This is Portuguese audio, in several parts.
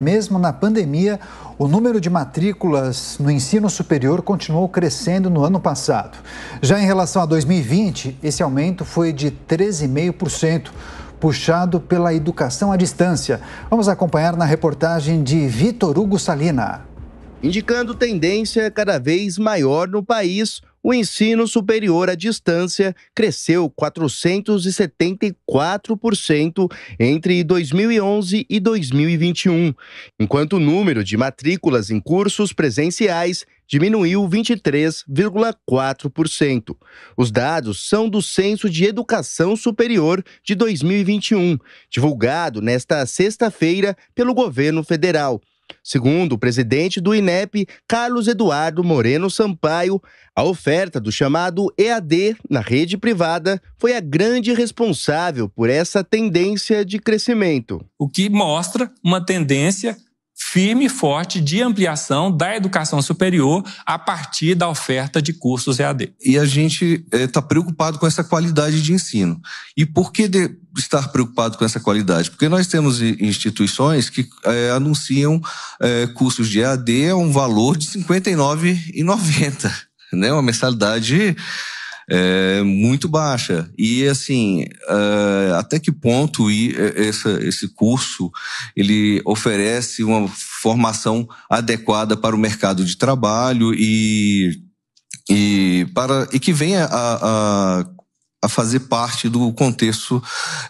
Mesmo na pandemia, o número de matrículas no ensino superior continuou crescendo no ano passado. Já em relação a 2020, esse aumento foi de 13,5%, puxado pela educação à distância. Vamos acompanhar na reportagem de Vitor Hugo Salina. Indicando tendência cada vez maior no país, o ensino superior à distância cresceu 474% entre 2011 e 2021, enquanto o número de matrículas em cursos presenciais diminuiu 23,4%. Os dados são do Censo de Educação Superior de 2021, divulgado nesta sexta-feira pelo governo federal. Segundo o presidente do INEP, Carlos Eduardo Moreno Sampaio, a oferta do chamado EAD na rede privada foi a grande responsável por essa tendência de crescimento. O que mostra uma tendência firme e forte de ampliação da educação superior a partir da oferta de cursos EAD. E a gente está eh, é, preocupado com essa qualidade de ensino. E por que estar preocupado com essa qualidade? Porque nós temos instituições que é, anunciam é, cursos de EAD a um valor de R$ 59,90, né? uma mensalidade é, muito baixa. E, assim, uh, até que ponto e, é, essa, esse curso ele oferece uma formação adequada para o mercado de trabalho e, e, para, e que venha a, a a fazer parte do contexto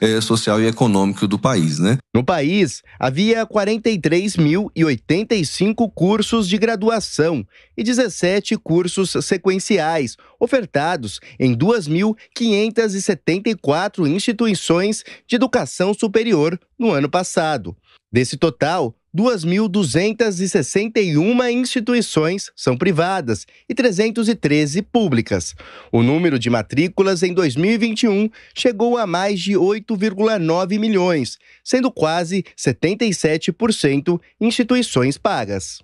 eh, social e econômico do país, né? No país, havia 43.085 cursos de graduação e 17 cursos sequenciais, ofertados em 2.574 instituições de educação superior no ano passado. Desse total, 2.261 instituições são privadas e 313 públicas. O número de matrículas em 2021 chegou a mais de 8,9 milhões, sendo quase 77% instituições pagas.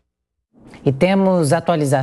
E temos atualização.